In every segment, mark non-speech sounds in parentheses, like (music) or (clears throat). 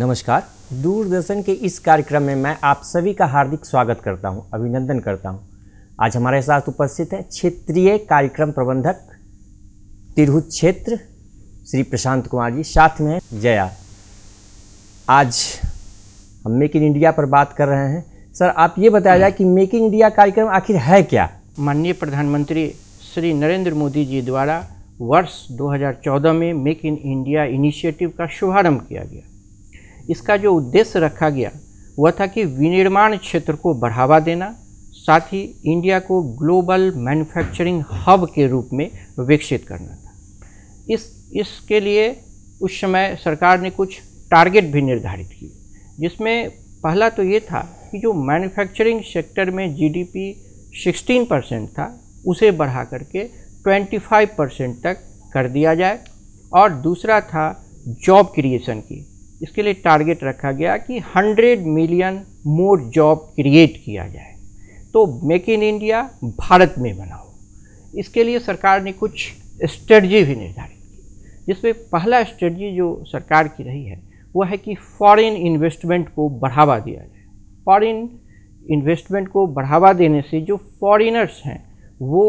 नमस्कार दूरदर्शन के इस कार्यक्रम में मैं आप सभी का हार्दिक स्वागत करता हूं, अभिनंदन करता हूं। आज हमारे साथ उपस्थित हैं क्षेत्रीय कार्यक्रम प्रबंधक तिरहुत क्षेत्र श्री प्रशांत कुमार जी साथ में जया आज हम मेक इन इंडिया पर बात कर रहे हैं सर आप ये बताया जाए कि मेक इन इंडिया कार्यक्रम आखिर है क्या माननीय प्रधानमंत्री श्री नरेंद्र मोदी जी द्वारा वर्ष 2014 में मेक इन इंडिया इनिशिएटिव का शुभारंभ किया गया इसका जो उद्देश्य रखा गया वह था कि विनिर्माण क्षेत्र को बढ़ावा देना साथ ही इंडिया को ग्लोबल मैन्युफैक्चरिंग हब के रूप में विकसित करना था इस इसके लिए उस समय सरकार ने कुछ टारगेट भी निर्धारित किए जिसमें पहला तो ये था कि जो मैन्युफैक्चरिंग सेक्टर में जीडीपी 16 परसेंट था उसे बढ़ा करके 25 परसेंट तक कर दिया जाए और दूसरा था जॉब क्रिएशन की इसके लिए टारगेट रखा गया कि 100 मिलियन मोर जॉब क्रिएट किया जाए तो मेक इन इंडिया भारत में बनाओ इसके लिए सरकार ने कुछ स्ट्रेटजी भी निर्धारित की जिसमें पहला स्ट्रेटजी जो सरकार की रही है वह है कि फॉरेन इन्वेस्टमेंट को बढ़ावा दिया जाए फॉरेन इन्वेस्टमेंट को बढ़ावा देने से जो फॉरेनर्स हैं वो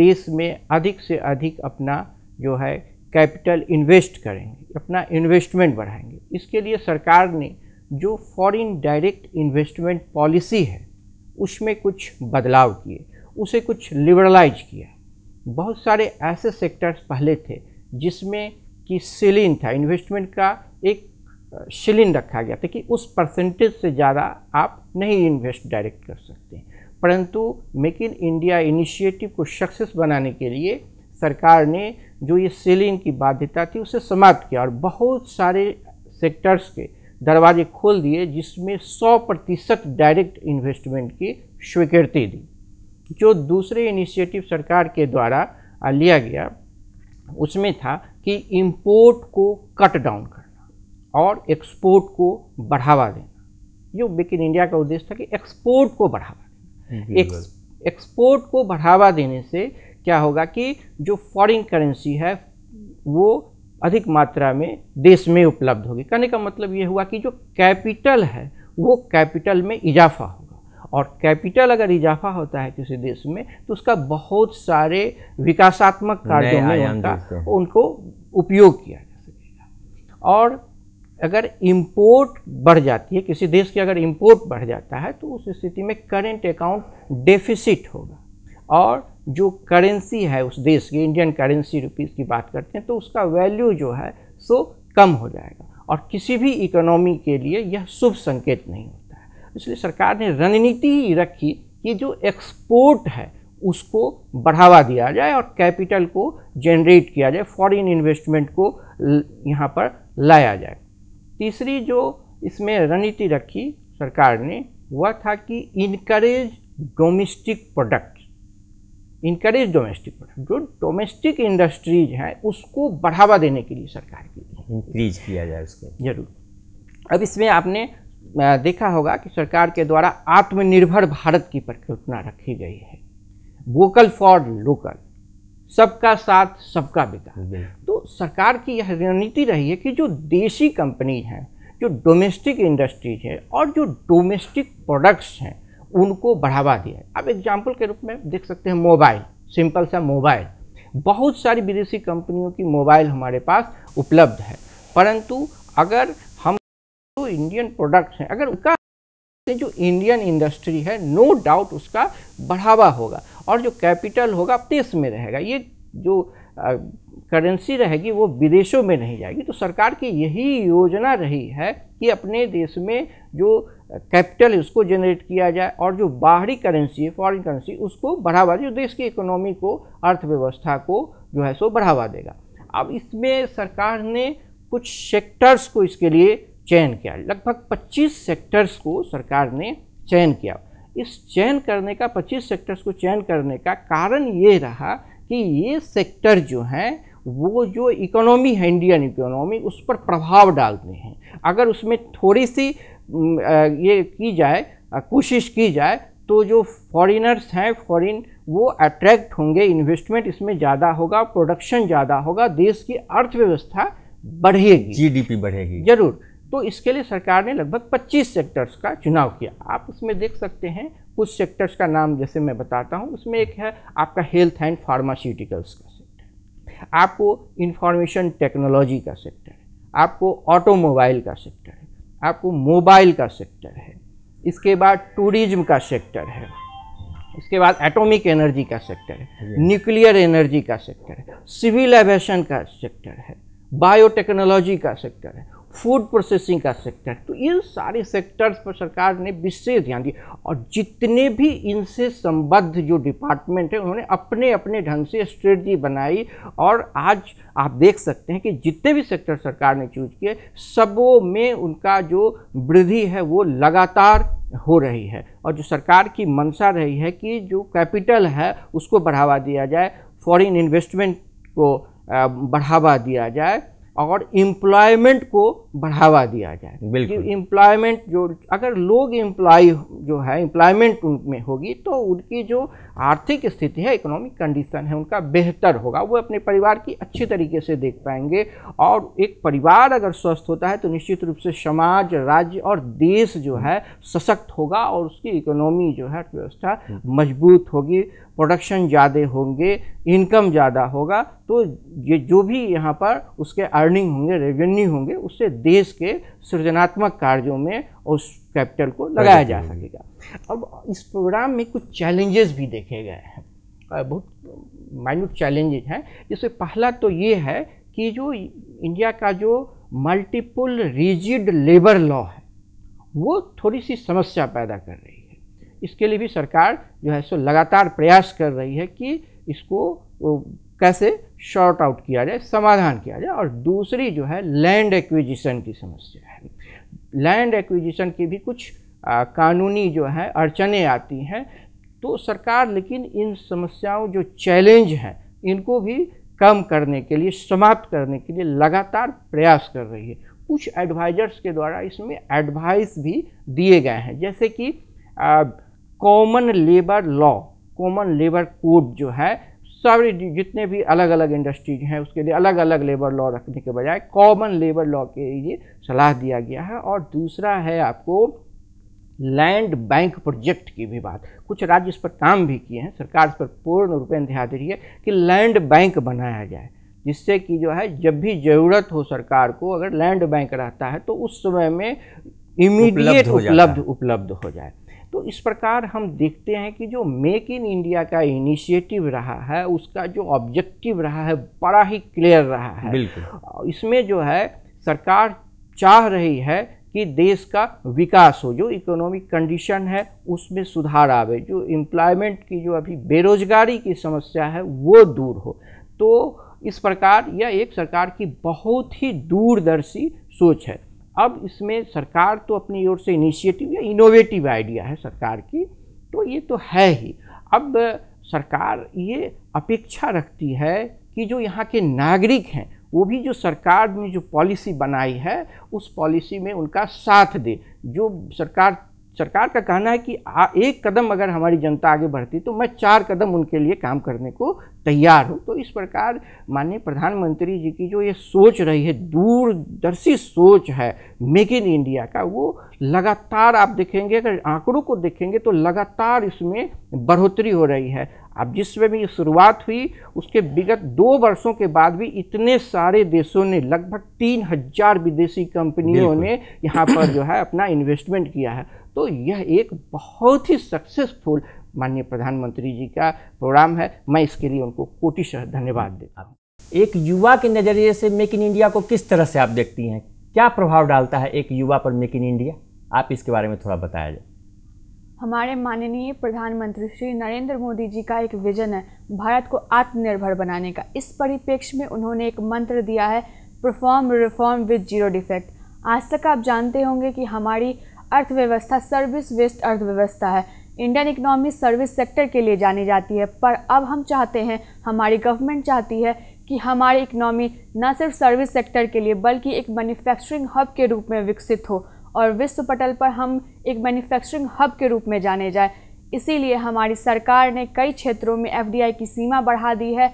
देश में अधिक से अधिक अपना जो है कैपिटल इन्वेस्ट करेंगे अपना इन्वेस्टमेंट बढ़ाएंगे इसके लिए सरकार ने जो फॉरेन डायरेक्ट इन्वेस्टमेंट पॉलिसी है उसमें कुछ बदलाव किए उसे कुछ लिबरलाइज किया बहुत सारे ऐसे सेक्टर्स पहले थे जिसमें कि सिलिन था इन्वेस्टमेंट का एक सिलिन रखा गया था कि उस परसेंटेज से ज़्यादा आप नहीं इन्वेस्ट डायरेक्ट कर सकते परंतु मेक इन इंडिया इनिशिएटिव को सक्सेस बनाने के लिए सरकार ने जो ये सेलिंग की बाध्यता थी उसे समाप्त किया और बहुत सारे सेक्टर्स के दरवाजे खोल दिए जिसमें 100 प्रतिशत डायरेक्ट इन्वेस्टमेंट की स्वीकृति दी जो दूसरे इनिशिएटिव सरकार के द्वारा लिया गया उसमें था कि इंपोर्ट को कट डाउन करना और एक्सपोर्ट को बढ़ावा देना जो मेक इन इंडिया का उद्देश्य था कि एक्सपोर्ट को बढ़ावा देना एक्सपोर्ट को बढ़ावा देने से क्या होगा कि जो फॉरेन करेंसी है वो अधिक मात्रा में देश में उपलब्ध होगी कहने का मतलब ये हुआ कि जो कैपिटल है वो कैपिटल में इजाफा होगा और कैपिटल अगर इजाफा होता है किसी देश में तो उसका बहुत सारे विकासात्मक कार्यों में उनका उनको उपयोग किया जा सकेगा और अगर इंपोर्ट बढ़ जाती है किसी देश की अगर इंपोर्ट बढ़ जाता है तो उस स्थिति में करेंट अकाउंट डेफिसिट होगा और जो करेंसी है उस देश की इंडियन करेंसी रुपीज़ की बात करते हैं तो उसका वैल्यू जो है सो कम हो जाएगा और किसी भी इकोनॉमी के लिए यह शुभ संकेत नहीं होता है इसलिए सरकार ने रणनीति रखी कि जो एक्सपोर्ट है उसको बढ़ावा दिया जाए और कैपिटल को जनरेट किया जाए फॉरेन इन्वेस्टमेंट को यहाँ पर लाया जाए तीसरी जो इसमें रणनीति रखी सरकार ने वह था कि encourage domestic product encourage domestic product जो डोमेस्टिक इंडस्ट्रीज हैं उसको बढ़ावा देने के लिए सरकार की इंक्रीज किया जाए उसको जरूर अब इसमें आपने देखा होगा कि सरकार के द्वारा आत्मनिर्भर भारत की परिकल्पना रखी गई है वोकल फॉर लोकल सबका साथ सबका विकास तो सरकार की यह रणनीति रही है कि जो देशी कंपनी हैं जो डोमेस्टिक इंडस्ट्रीज है और जो डोमेस्टिक प्रोडक्ट्स हैं उनको बढ़ावा दिया है अब एग्जाम्पल के रूप में देख सकते हैं मोबाइल सिंपल सा मोबाइल बहुत सारी विदेशी कंपनियों की मोबाइल हमारे पास उपलब्ध है परंतु अगर हम जो इंडियन प्रोडक्ट्स हैं अगर उनका जो इंडियन इंडस्ट्री है नो डाउट उसका बढ़ावा होगा और जो कैपिटल होगा देश में रहेगा ये जो करेंसी रहेगी वो विदेशों में नहीं जाएगी तो सरकार की यही योजना रही है कि अपने देश में जो कैपिटल उसको जनरेट किया जाए और जो बाहरी करेंसी है फॉरेन करेंसी उसको बढ़ावा जो देश की इकोनॉमी को अर्थव्यवस्था को जो है सो बढ़ावा देगा अब इसमें सरकार ने कुछ सेक्टर्स को इसके लिए चयन किया लगभग 25 सेक्टर्स को सरकार ने चयन किया इस चयन करने का 25 सेक्टर्स को चयन करने का कारण ये रहा कि ये सेक्टर जो हैं वो जो इकोनॉमी है इंडियन इकोनॉमी उस पर प्रभाव डालते हैं अगर उसमें थोड़ी सी ये की जाए कोशिश की जाए तो जो फॉरेनर्स हैं फॉरेन वो अट्रैक्ट होंगे इन्वेस्टमेंट इसमें ज़्यादा होगा प्रोडक्शन ज़्यादा होगा देश की अर्थव्यवस्था बढ़ेगी जीडीपी बढ़ेगी जरूर तो इसके लिए सरकार ने लगभग 25 सेक्टर्स का चुनाव किया आप उसमें देख सकते हैं कुछ सेक्टर्स का नाम जैसे मैं बताता हूँ उसमें एक है आपका हेल्थ एंड फार्मास्यूटिकल्स का सेक्टर आपको इंफॉर्मेशन टेक्नोलॉजी का सेक्टर आपको ऑटोमोबाइल का सेक्टर आपको मोबाइल का सेक्टर है इसके बाद टूरिज्म का सेक्टर है इसके बाद एटॉमिक एनर्जी का सेक्टर है न्यूक्लियर एनर्जी का सेक्टर है सिविल एवेशन का सेक्टर है बायोटेक्नोलॉजी का सेक्टर है फूड प्रोसेसिंग का सेक्टर तो इन सारे सेक्टर्स पर सरकार ने विशेष ध्यान दिया और जितने भी इनसे संबद्ध जो डिपार्टमेंट है उन्होंने अपने अपने ढंग से स्ट्रेटजी बनाई और आज आप देख सकते हैं कि जितने भी सेक्टर सरकार ने चूज किए सबों में उनका जो वृद्धि है वो लगातार हो रही है और जो सरकार की मंशा रही है कि जो कैपिटल है उसको बढ़ावा दिया जाए फॉरेन इन्वेस्टमेंट को बढ़ावा दिया जाए और एम्प्लॉयमेंट को बढ़ावा दिया जाए बिल्कुल एम्प्लॉयमेंट जो अगर लोग एम्प्लॉय जो है एम्प्लॉयमेंट उनमें होगी तो उनकी जो आर्थिक स्थिति है इकोनॉमिक कंडीशन है उनका बेहतर होगा वो अपने परिवार की अच्छी तरीके से देख पाएंगे और एक परिवार अगर स्वस्थ होता है तो निश्चित रूप से समाज राज्य और देश जो है सशक्त होगा और उसकी इकोनॉमी जो है अर्थव्यवस्था हम्म। मजबूत होगी प्रोडक्शन ज़्यादा होंगे इनकम ज़्यादा होगा तो ये जो भी यहाँ पर उसके अर्निंग होंगे रेवेन्यू होंगे उससे देश के सृजनात्मक कार्यों में उस कैपिटल को लगाया जा सकेगा अब इस प्रोग्राम में कुछ चैलेंजेस भी देखे गए हैं बहुत माइन्यूट चैलेंजेस हैं जिसमें पहला तो ये है कि जो इंडिया का जो मल्टीपल रिजिड लेबर लॉ है वो थोड़ी सी समस्या पैदा कर रही है इसके लिए भी सरकार जो है सो लगातार प्रयास कर रही है कि इसको कैसे शॉर्ट आउट किया जाए समाधान किया जाए और दूसरी जो है लैंड एक्विजिशन की समस्या है लैंड एक्विजिशन की भी कुछ आ, कानूनी जो है अड़चने आती हैं तो सरकार लेकिन इन समस्याओं जो चैलेंज हैं इनको भी कम करने के लिए समाप्त करने के लिए लगातार प्रयास कर रही है कुछ एडवाइजर्स के द्वारा इसमें एडवाइस भी दिए गए हैं जैसे कि common labour law common labour code जो है सारे जितने भी अलग अलग इंडस्ट्रीज हैं उसके लिए अलग अलग लेबर लॉ रखने के बजाय कॉमन लेबर लॉ के लिए सलाह दिया गया है और दूसरा है आपको लैंड बैंक प्रोजेक्ट की भी बात कुछ राज्य इस पर काम भी किए हैं सरकार इस पर पूर्ण से ध्यान दे रही है कि लैंड बैंक बनाया जाए जिससे कि जो है जब भी ज़रूरत हो सरकार को अगर लैंड बैंक रहता है तो उस समय में इमीडिएट उपलब्ध उपलब्ध हो जाए तो इस प्रकार हम देखते हैं कि जो मेक इन इंडिया का इनिशिएटिव रहा है उसका जो ऑब्जेक्टिव रहा है बड़ा ही क्लियर रहा है बिल्कुल इसमें जो है सरकार चाह रही है कि देश का विकास हो जो इकोनॉमिक कंडीशन है उसमें सुधार आवे जो एम्प्लॉयमेंट की जो अभी बेरोजगारी की समस्या है वो दूर हो तो इस प्रकार यह एक सरकार की बहुत ही दूरदर्शी सोच है अब इसमें सरकार तो अपनी ओर से इनिशिएटिव या इनोवेटिव आइडिया है सरकार की तो ये तो है ही अब सरकार ये अपेक्षा रखती है कि जो यहाँ के नागरिक हैं वो भी जो सरकार ने जो पॉलिसी बनाई है उस पॉलिसी में उनका साथ दे जो सरकार सरकार का कहना है कि आ, एक कदम अगर हमारी जनता आगे बढ़ती तो मैं चार कदम उनके लिए काम करने को तैयार हूँ तो इस प्रकार माननीय प्रधानमंत्री जी की जो ये सोच रही है दूरदर्शी सोच है मेक इन इंडिया का वो लगातार आप देखेंगे अगर आंकड़ों को देखेंगे तो लगातार इसमें बढ़ोतरी हो रही है अब जिसमें भी शुरुआत हुई उसके विगत दो वर्षों के बाद भी इतने सारे देशों ने लगभग तीन हजार विदेशी कंपनियों ने यहाँ पर जो है अपना इन्वेस्टमेंट किया है तो यह एक बहुत ही सक्सेसफुल माननीय प्रधानमंत्री जी का प्रोग्राम है मैं इसके लिए उनको कोटिशह धन्यवाद हम्म। देता हूँ एक युवा के नज़रिए से मेक इन इंडिया को किस तरह से आप देखती हैं क्या प्रभाव डालता है एक युवा पर मेक इन इंडिया आप इसके बारे में थोड़ा बताया जाए हमारे माननीय प्रधानमंत्री श्री नरेंद्र मोदी जी का एक विजन है भारत को आत्मनिर्भर बनाने का इस परिप्रेक्ष्य में उन्होंने एक मंत्र दिया है perform reform with zero defect आज तक आप जानते होंगे कि हमारी अर्थव्यवस्था सर्विस वेस्ट अर्थव्यवस्था है इंडियन इकोनॉमी सर्विस सेक्टर के लिए जानी जाती है पर अब हम चाहते हैं हमारी गवर्नमेंट चाहती है कि हमारी इकोनॉमी न सिर्फ सर्विस सेक्टर के लिए बल्कि एक मैन्युफैक्चरिंग हब के रूप में विकसित हो और विश्व पटल पर हम एक मैन्युफैक्चरिंग हब के रूप में जाने जाए इसीलिए हमारी सरकार ने कई क्षेत्रों में एफ की सीमा बढ़ा दी है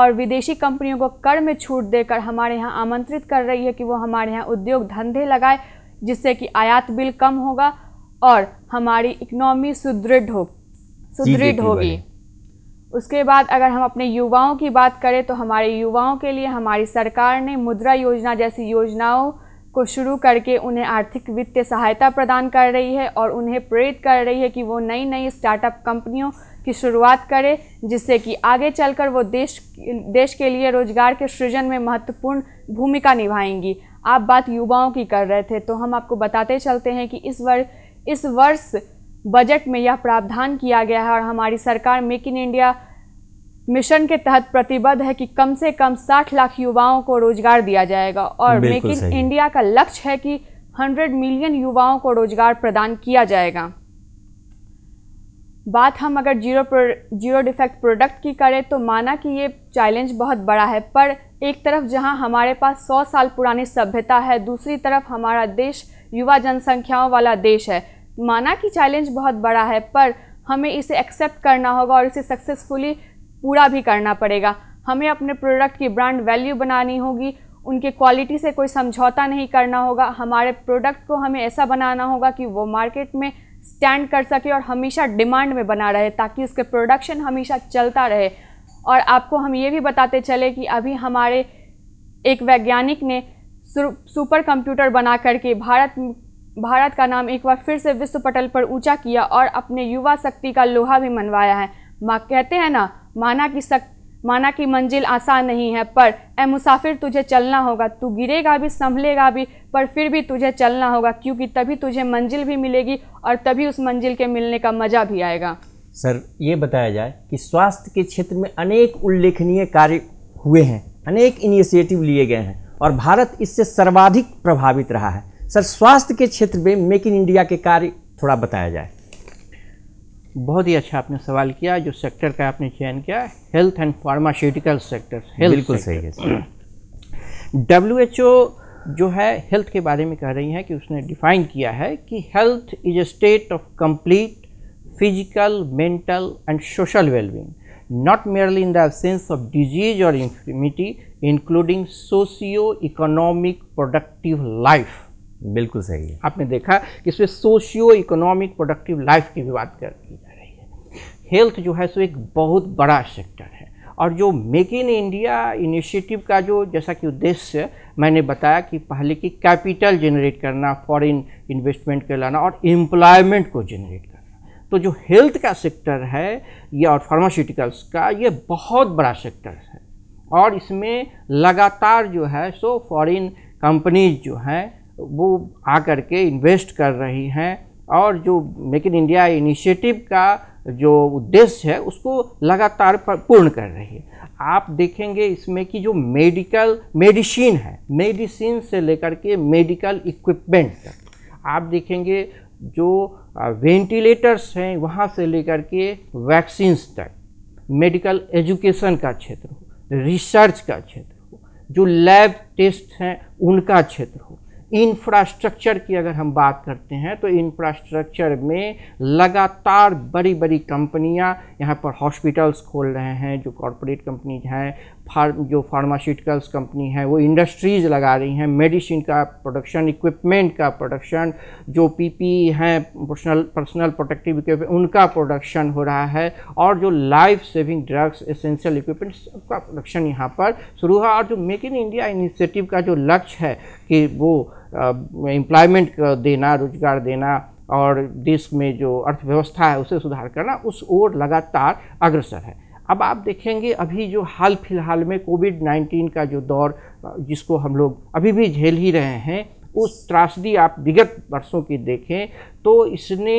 और विदेशी कंपनियों को कर में छूट देकर हमारे यहाँ आमंत्रित कर रही है कि वो हमारे यहाँ उद्योग धंधे लगाए जिससे कि आयात बिल कम होगा और हमारी इकनॉमी सुदृढ़ हो सुदृढ़ होगी उसके बाद अगर हम अपने युवाओं की बात करें तो हमारे युवाओं के लिए हमारी सरकार ने मुद्रा योजना जैसी योजनाओं को शुरू करके उन्हें आर्थिक वित्तीय सहायता प्रदान कर रही है और उन्हें प्रेरित कर रही है कि वो नई नई स्टार्टअप कंपनियों की शुरुआत करें जिससे कि आगे चलकर वो देश देश के लिए रोजगार के सृजन में महत्वपूर्ण भूमिका निभाएंगी आप बात युवाओं की कर रहे थे तो हम आपको बताते चलते हैं कि इस वर्ष इस वर्ष बजट में यह प्रावधान किया गया है और हमारी सरकार मेक इन इंडिया मिशन के तहत प्रतिबद्ध है कि कम से कम 60 लाख युवाओं को रोजगार दिया जाएगा और मेक इन इंडिया का लक्ष्य है कि 100 मिलियन युवाओं को रोजगार प्रदान किया जाएगा बात हम अगर जीरो जीरो डिफेक्ट प्रोडक्ट की करें तो माना कि ये चैलेंज बहुत बड़ा है पर एक तरफ जहां हमारे पास सौ साल पुरानी सभ्यता है दूसरी तरफ हमारा देश युवा जनसंख्याओं वाला देश है माना कि चैलेंज बहुत बड़ा है पर हमें इसे एक्सेप्ट करना होगा और इसे सक्सेसफुली पूरा भी करना पड़ेगा हमें अपने प्रोडक्ट की ब्रांड वैल्यू बनानी होगी उनके क्वालिटी से कोई समझौता नहीं करना होगा हमारे प्रोडक्ट को हमें ऐसा बनाना होगा कि वो मार्केट में स्टैंड कर सके और हमेशा डिमांड में बना रहे ताकि उसके प्रोडक्शन हमेशा चलता रहे और आपको हम ये भी बताते चले कि अभी हमारे एक वैज्ञानिक ने सुपर कंप्यूटर बना करके भारत भारत का नाम एक बार फिर से विश्व पटल पर ऊंचा किया और अपने युवा शक्ति का लोहा भी मनवाया है माँ कहते हैं ना माना कि सक माना कि मंजिल आसान नहीं है पर ए मुसाफिर तुझे चलना होगा तू गिरेगा भी संभलेगा भी पर फिर भी तुझे चलना होगा क्योंकि तभी तुझे मंजिल भी मिलेगी और तभी उस मंजिल के मिलने का मज़ा भी आएगा सर ये बताया जाए कि स्वास्थ्य के क्षेत्र में अनेक उल्लेखनीय कार्य हुए हैं अनेक इनिशिएटिव लिए गए हैं और भारत इससे सर्वाधिक प्रभावित रहा है सर स्वास्थ्य के क्षेत्र में मेक इन इंडिया के कार्य थोड़ा बताया जाए बहुत ही अच्छा आपने सवाल किया जो सेक्टर का आपने चयन किया हेल्थ एंड फार्मास्यूटिकल सेक्टर बिल्कुल सही है डब्ल्यू एच ओ जो है हेल्थ के बारे में कह रही हैं कि उसने डिफाइन किया है कि health is a state of complete physical, mental and social well-being, not merely in the absence of disease or infirmity, including socio-economic productive life. बिल्कुल सही है आपने देखा कि इसमें सोशियो इकोनॉमिक प्रोडक्टिव लाइफ की भी बात कर जा रही है हेल्थ जो है सो एक बहुत बड़ा सेक्टर है और जो मेक इन इंडिया इनिशिएटिव का जो जैसा कि उद्देश्य मैंने बताया कि पहले की कैपिटल जनरेट करना फॉरेन इन्वेस्टमेंट के लाना और एम्प्लॉयमेंट को जनरेट तो जो हेल्थ का सेक्टर है या और फार्मास्यूटिकल्स का ये बहुत बड़ा सेक्टर है और इसमें लगातार जो है सो फॉरेन कंपनीज जो हैं वो आ के इन्वेस्ट कर रही हैं और जो मेक इन इंडिया इनिशिएटिव का जो उद्देश्य है उसको लगातार पूर्ण कर रही है आप देखेंगे इसमें कि जो मेडिकल मेडिसिन है मेडिसिन से लेकर के मेडिकल इक्विपमेंट तक आप देखेंगे जो वेंटिलेटर्स हैं वहाँ से लेकर के वैक्सीन्स तक मेडिकल एजुकेशन का क्षेत्र हो रिसर्च का क्षेत्र हो जो लैब टेस्ट हैं उनका क्षेत्र हो इंफ्रास्ट्रक्चर की अगर हम बात करते हैं तो इंफ्रास्ट्रक्चर में लगातार बड़ी बड़ी कंपनियां यहां पर हॉस्पिटल्स खोल रहे हैं जो कॉरपोरेट कंपनीज हैं फार्म जो फार्मास्यूटिकल्स कंपनी है वो इंडस्ट्रीज़ लगा रही हैं मेडिसिन का प्रोडक्शन इक्विपमेंट का प्रोडक्शन जो पीपी हैं पर्सनल पर्सनल प्रोटेक्टिव इक्विपमेंट उनका प्रोडक्शन हो रहा है और जो life saving drugs essential equipment सबका प्रोडक्शन यहाँ पर शुरू हुआ और जो मेक इन इंडिया इनिशिएटिव का जो लक्ष्य है कि वो एम्प्लॉयमेंट देना रोजगार देना और देश में जो अर्थव्यवस्था है उसे सुधार करना उस ओर लगातार अग्रसर है अब आप देखेंगे अभी जो हाल फिलहाल में कोविड 19 का जो दौर जिसको हम लोग अभी भी झेल ही रहे हैं उस त्रासदी आप विगत वर्षों की देखें तो इसने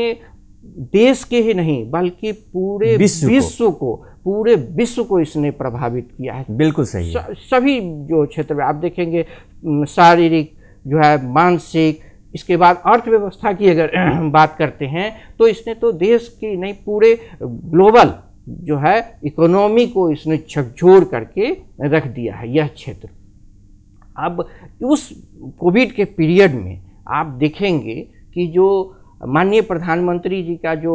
देश के ही नहीं बल्कि पूरे विश्व को, को पूरे विश्व को इसने प्रभावित किया है बिल्कुल सही है। सभी जो क्षेत्र में आप देखेंगे शारीरिक जो है मानसिक इसके बाद अर्थव्यवस्था की अगर (clears throat) बात करते हैं तो इसने तो देश की नहीं पूरे ग्लोबल जो है इकोनॉमी को इसने झकझोर करके रख दिया है यह क्षेत्र अब उस कोविड के पीरियड में आप देखेंगे कि जो माननीय प्रधानमंत्री जी का जो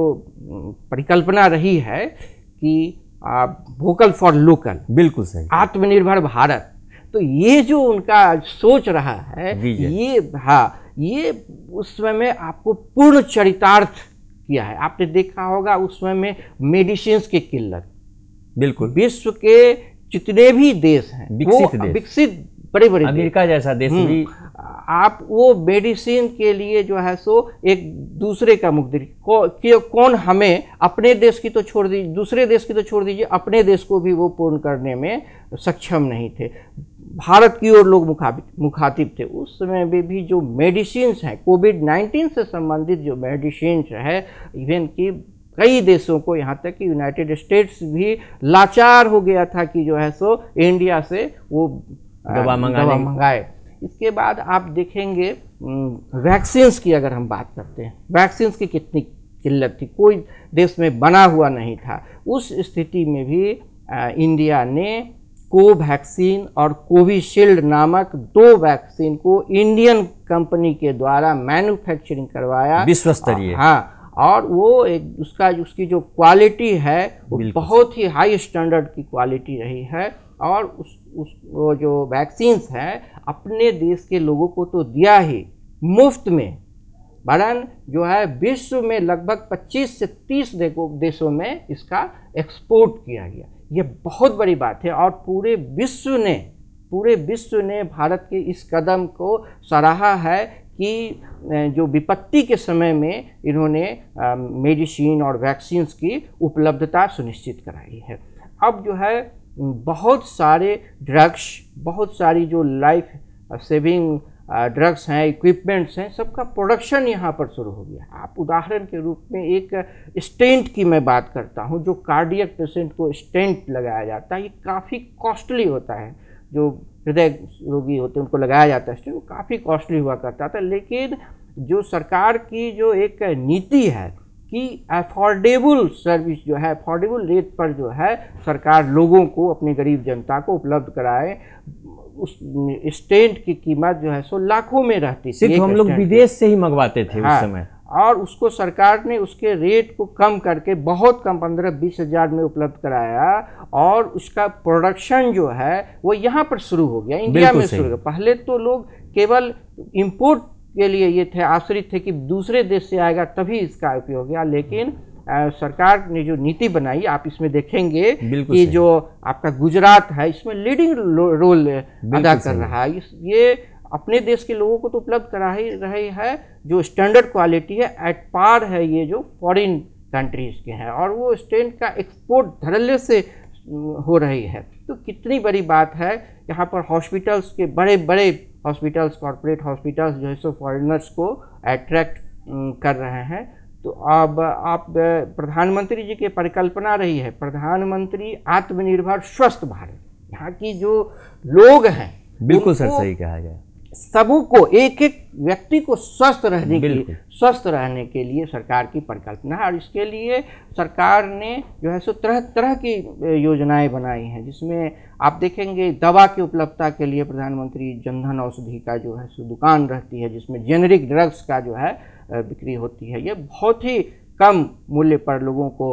परिकल्पना रही है कि आप वोकल फॉर लोकल बिल्कुल सही आत्मनिर्भर भारत तो ये जो उनका सोच रहा है ये हाँ ये उस समय में आपको पूर्ण चरितार्थ किया है आपने देखा होगा उस समय में मेडिसिन के किल्लत बिल्कुल विश्व के जितने भी देश हैं विकसित बड़े बड़े अमेरिका जैसा देश हम्म। भी आप वो मेडिसिन के लिए जो है सो एक दूसरे का मुख कौ, कौन हमें अपने देश की तो छोड़ दीजिए दूसरे देश की तो छोड़ दीजिए अपने देश को भी वो पूर्ण करने में सक्षम नहीं थे भारत की ओर लोग मुखातिब थे उस समय में भी जो मेडिसिन हैं कोविड 19 से संबंधित जो मेडिसिन है इवन कि कई देशों को यहाँ तक कि यूनाइटेड स्टेट्स भी लाचार हो गया था कि जो है सो इंडिया से वो दवा मंगाए मंगाए इसके बाद आप देखेंगे वैक्सीन्स की अगर हम बात करते हैं वैक्सीन्स की कितनी किल्लत थी कोई देश में बना हुआ नहीं था उस स्थिति में भी आ, इंडिया ने कोवैक्सीन और कोविशील्ड नामक दो वैक्सीन को इंडियन कंपनी के द्वारा मैन्युफैक्चरिंग करवाया विश्व स्तरीय हाँ और वो एक उसका उसकी जो क्वालिटी है वो बहुत ही हाई स्टैंडर्ड की क्वालिटी रही है और उस उस वो जो वैक्सीन्स हैं अपने देश के लोगों को तो दिया ही मुफ्त में वरन जो है विश्व में लगभग 25 से 30 देशों में इसका एक्सपोर्ट किया गया ये बहुत बड़ी बात है और पूरे विश्व ने पूरे विश्व ने भारत के इस कदम को सराहा है कि जो विपत्ति के समय में इन्होंने मेडिसिन और वैक्सीन्स की उपलब्धता सुनिश्चित कराई है अब जो है बहुत सारे ड्रग्स बहुत सारी जो लाइफ सेविंग ड्रग्स हैं इक्विपमेंट्स हैं सबका प्रोडक्शन यहाँ पर शुरू हो गया आप उदाहरण के रूप में एक स्टेंट की मैं बात करता हूँ जो कार्डियक पेशेंट को स्टेंट लगाया जाता है ये काफ़ी कॉस्टली होता है जो हृदय रोगी होते हैं उनको लगाया जाता है स्टेंट वो काफ़ी कॉस्टली हुआ करता था लेकिन जो सरकार की जो एक नीति है कि अफोर्डेबल सर्विस जो है अफोर्डेबल रेट पर जो है सरकार लोगों को अपनी गरीब जनता को उपलब्ध कराए उस स्टेंट की कीमत जो है सो लाखों में रहती थी हम लोग विदेश से ही मंगवाते थे हाँ, उस समय और उसको सरकार ने उसके रेट को कम करके बहुत कम पंद्रह बीस हज़ार में उपलब्ध कराया और उसका प्रोडक्शन जो है वो यहाँ पर शुरू हो गया इंडिया में शुरू हो गया पहले तो लोग केवल इम्पोर्ट के लिए ये थे आश्रित थे कि दूसरे देश से आएगा तभी इसका उपयोग गया लेकिन सरकार ने जो नीति बनाई आप इसमें देखेंगे कि जो आपका गुजरात है इसमें लीडिंग रोल अदा कर रहा है ये अपने देश के लोगों को तो उपलब्ध करा ही रही है जो स्टैंडर्ड क्वालिटी है एट पार है ये जो फॉरेन कंट्रीज के हैं और वो स्टेंट का एक्सपोर्ट धड़ल्ले से हो रही है तो कितनी बड़ी बात है यहाँ पर हॉस्पिटल्स के बड़े बड़े हॉस्पिटल्स कॉरपोरेट हॉस्पिटल्स जो है सो फॉरेनर्स को अट्रैक्ट कर रहे हैं तो अब आप प्रधानमंत्री जी की परिकल्पना रही है प्रधानमंत्री आत्मनिर्भर स्वस्थ भारत यहाँ की जो लोग हैं बिल्कुल सर सही कहा गया सबों को एक एक व्यक्ति को स्वस्थ रहने के लिए स्वस्थ रहने के लिए सरकार की परिकल्पना है और इसके लिए सरकार ने जो है सो तरह तरह की योजनाएं बनाई हैं जिसमें आप देखेंगे दवा की उपलब्धता के लिए प्रधानमंत्री जनधन औषधि का जो है सो दुकान रहती है जिसमें जेनरिक ड्रग्स का जो है बिक्री होती है ये बहुत ही कम मूल्य पर लोगों को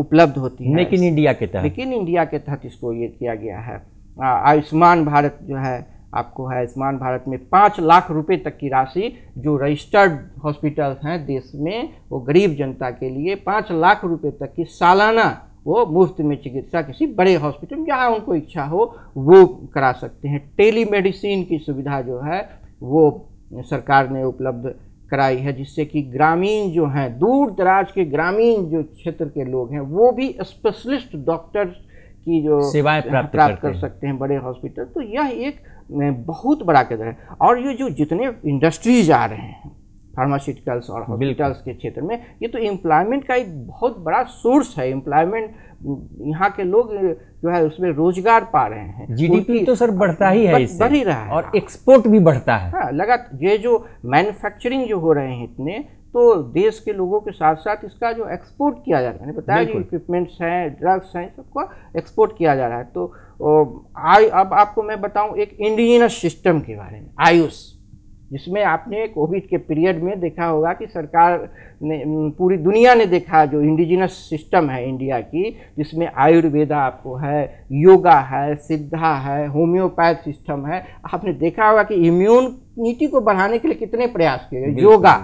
उपलब्ध होती है लेकिन इंडिया के तहत लेकिन इंडिया के तहत इसको ये किया गया है आयुष्मान भारत जो है आपको है आयुष्मान भारत में पाँच लाख रुपए तक की राशि जो रजिस्टर्ड हॉस्पिटल हैं देश में वो गरीब जनता के लिए पाँच लाख रुपए तक की सालाना वो मुफ्त में चिकित्सा किसी बड़े हॉस्पिटल जहाँ उनको इच्छा हो वो करा सकते हैं टेली मेडिसिन की सुविधा जो है वो सरकार ने उपलब्ध कराई है जिससे कि ग्रामीण जो हैं दूर दराज के ग्रामीण जो क्षेत्र के लोग हैं वो भी स्पेशलिस्ट डॉक्टर्स की जो सेवाएं प्राप्त, प्राप्त कर सकते हैं बड़े हॉस्पिटल तो यह एक बहुत बड़ा कदर है और ये जो जितने इंडस्ट्रीज आ रहे हैं फार्मास्यूटिकल्स और हॉस्पिटल्स के क्षेत्र में ये तो एम्प्लॉयमेंट का एक बहुत बड़ा सोर्स है एम्प्लॉयमेंट यहाँ के लोग जो है उसमें रोजगार पा रहे हैं जीडीपी तो सर बढ़ता ही है इससे बढ़ ही रहा है और एक्सपोर्ट भी बढ़ता है हाँ, लगातार ये जो मैन्युफैक्चरिंग जो हो रहे हैं इतने तो देश के लोगों के साथ साथ इसका जो एक्सपोर्ट किया जा रहा है बताया कि इक्विपमेंट्स हैं ड्रग्स हैं सबको एक्सपोर्ट किया जा रहा है तो तो आई अब आपको मैं बताऊं एक इंडिजिनस सिस्टम के बारे में आयुष जिसमें आपने कोविड के पीरियड में देखा होगा कि सरकार ने पूरी दुनिया ने देखा जो इंडिजिनस सिस्टम है इंडिया की जिसमें आयुर्वेदा आपको है योगा है सिद्धा है होम्योपैथ सिस्टम है आपने देखा होगा कि इम्यूनिटी को बढ़ाने के लिए कितने प्रयास किए योगा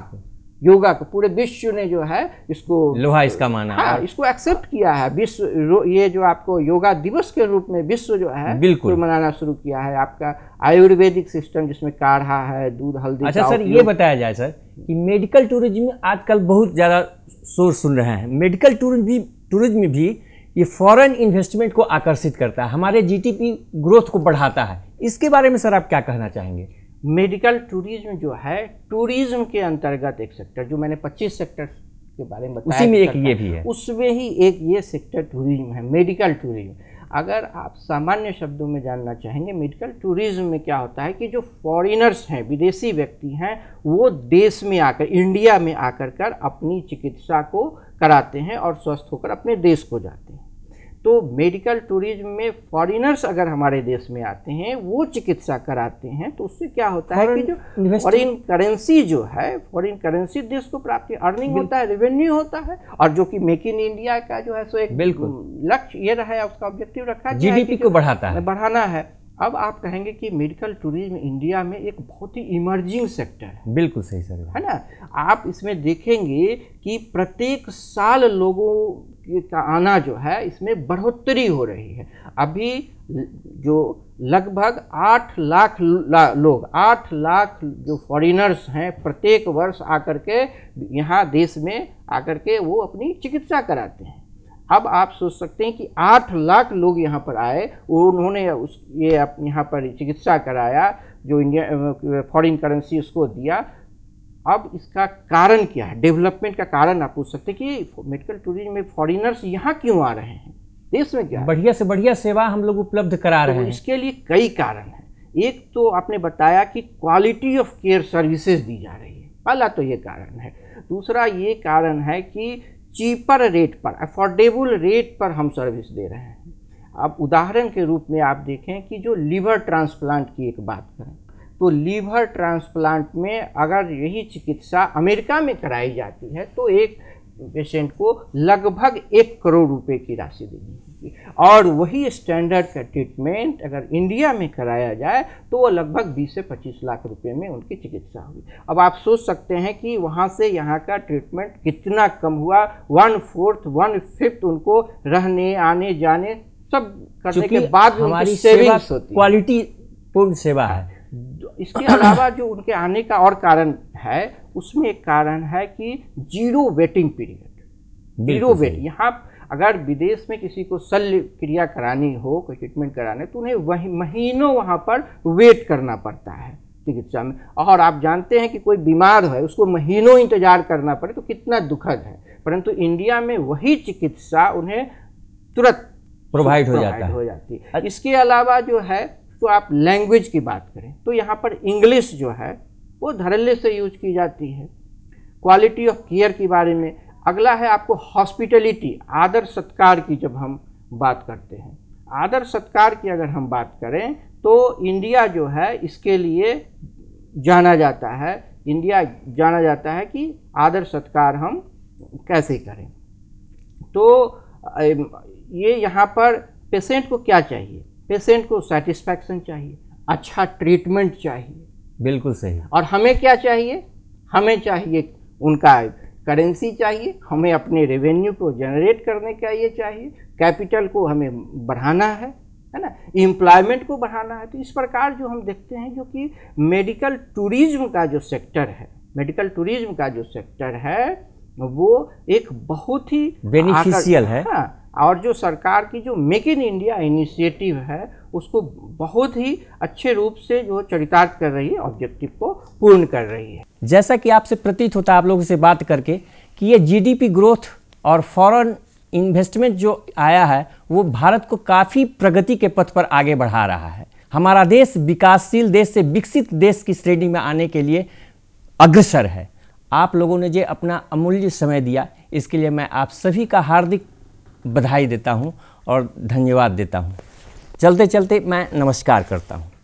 योगा को पूरे विश्व ने जो है इसको लोहा इसका माना हाँ, इसको एक्सेप्ट किया है विश्व ये जो आपको योगा दिवस के रूप में विश्व जो है बिल्कुल तो मनाना शुरू किया है आपका आयुर्वेदिक सिस्टम जिसमें काढ़ा है दूध हल्दी अच्छा सर ये बताया जाए सर कि मेडिकल टूरिज्म में आजकल बहुत ज़्यादा शोर सुन रहे हैं मेडिकल टूरिज्म भी टूरिज्म भी ये फॉरेन इन्वेस्टमेंट को आकर्षित करता है हमारे जीटीपी ग्रोथ को बढ़ाता है इसके बारे में सर आप क्या कहना चाहेंगे मेडिकल टूरिज्म जो है टूरिज्म के अंतर्गत एक सेक्टर जो मैंने 25 सेक्टर के बारे में बताया उसी में एक ये भी है उसमें ही एक ये सेक्टर टूरिज्म है मेडिकल टूरिज्म अगर आप सामान्य शब्दों में जानना चाहेंगे मेडिकल टूरिज्म में क्या होता है कि जो फॉरेनर्स हैं विदेशी व्यक्ति हैं वो देश में आकर इंडिया में आकर कर अपनी चिकित्सा को कराते हैं और स्वस्थ होकर अपने देश को जाते हैं तो मेडिकल टूरिज्म में फॉरेनर्स अगर हमारे देश में आते हैं वो चिकित्सा कराते हैं तो उससे क्या होता है कि जो फॉरेन करेंसी जो है फॉरेन करेंसी देश को प्राप्त अर्निंग होता है रेवेन्यू होता है और जो कि मेक इन इंडिया का जो है सो एक बिल्कुल लक्ष्य ये रहा है उसका ऑब्जेक्टिव रखा है जीडीपी को बढ़ाता है बढ़ाना है अब आप कहेंगे कि मेडिकल टूरिज्म इंडिया में एक बहुत ही इमर्जिंग सेक्टर है बिल्कुल सही सर है ना आप इसमें देखेंगे कि प्रत्येक साल लोगों का आना जो है इसमें बढ़ोतरी हो रही है अभी जो लगभग आठ लाख लोग आठ लाख जो फॉरेनर्स हैं प्रत्येक वर्ष आकर के यहाँ देश में आकर के वो अपनी चिकित्सा कराते हैं अब आप सोच सकते हैं कि आठ लाख लोग यहाँ पर आए उन्होंने उस ये आप यहाँ पर चिकित्सा कराया जो इंडिया फॉरेन करेंसी उसको दिया अब इसका कारण क्या है डेवलपमेंट का कारण आप पूछ सकते हैं कि मेडिकल टूरिज्म में फॉरेनर्स यहाँ क्यों आ रहे हैं देश में क्या बढ़िया से बढ़िया सेवा हम लोग उपलब्ध करा तो रहे हैं इसके लिए कई कारण हैं एक तो आपने बताया कि क्वालिटी ऑफ केयर सर्विसेज दी जा रही है पहला तो ये कारण है दूसरा ये कारण है कि चीपर रेट पर अफोर्डेबल रेट पर हम सर्विस दे रहे हैं अब उदाहरण के रूप में आप देखें कि जो लीवर ट्रांसप्लांट की एक बात करें तो लीवर ट्रांसप्लांट में अगर यही चिकित्सा अमेरिका में कराई जाती है तो एक पेशेंट को लगभग एक करोड़ रुपए की राशि देनी है और वही स्टैंडर्ड का ट्रीटमेंट अगर इंडिया में कराया जाए तो वो लगभग 20 से 25 लाख रुपए में उनकी चिकित्सा होगी अब आप सोच सकते हैं कि वहाँ से यहाँ का ट्रीटमेंट कितना कम हुआ वन फोर्थ वन फिफ्थ उनको रहने आने जाने सब करने के बाद हमारी सेवा क्वालिटी पूर्ण सेवा है इसके अलावा जो उनके आने का और कारण है उसमें एक कारण है कि zero waiting period zero wait यहाँ अगर विदेश में किसी को शल्य क्रिया करानी हो कोई ट्रीटमेंट कराने तो उन्हें वही महीनों वहाँ पर वेट करना पड़ता है चिकित्सा में और आप जानते हैं कि कोई बीमार है उसको महीनों इंतजार करना पड़े तो कितना दुखद है परंतु इंडिया में वही चिकित्सा उन्हें तुरंत प्रोवाइड हो जाता हो जाती है अच्छा। इसके अलावा जो है तो आप लैंग्वेज की बात करें तो यहाँ पर इंग्लिश जो है वो धड़ल्ले से यूज की जाती है क्वालिटी ऑफ केयर के बारे में अगला है आपको हॉस्पिटलिटी आदर सत्कार की जब हम बात करते हैं आदर सत्कार की अगर हम बात करें तो इंडिया जो है इसके लिए जाना जाता है इंडिया जाना जाता है कि आदर सत्कार हम कैसे करें तो ये यहाँ पर पेशेंट को क्या चाहिए पेशेंट को सेटिस्फैक्शन चाहिए अच्छा ट्रीटमेंट चाहिए बिल्कुल सही और हमें क्या चाहिए हमें चाहिए उनका करेंसी चाहिए हमें अपने रेवेन्यू को जनरेट करने का ये चाहिए कैपिटल को हमें बढ़ाना है है ना एम्प्लॉयमेंट को बढ़ाना है तो इस प्रकार जो हम देखते हैं जो कि मेडिकल टूरिज्म का जो सेक्टर है मेडिकल टूरिज्म का जो सेक्टर है वो एक बहुत ही बेनिफिशियल है हाँ, और जो सरकार की जो मेक इन इंडिया इनिशिएटिव है उसको बहुत ही अच्छे रूप से जो चरितार्थ कर रही है ऑब्जेक्टिव को पूर्ण कर रही है जैसा कि आपसे प्रतीत होता है आप लोगों से बात करके कि ये जीडीपी ग्रोथ और फॉरेन इन्वेस्टमेंट जो आया है वो भारत को काफ़ी प्रगति के पथ पर आगे बढ़ा रहा है हमारा देश विकासशील देश से विकसित देश की श्रेणी में आने के लिए अग्रसर है आप लोगों ने जो अपना अमूल्य समय दिया इसके लिए मैं आप सभी का हार्दिक बधाई देता हूँ और धन्यवाद देता हूँ चलते चलते मैं नमस्कार करता हूँ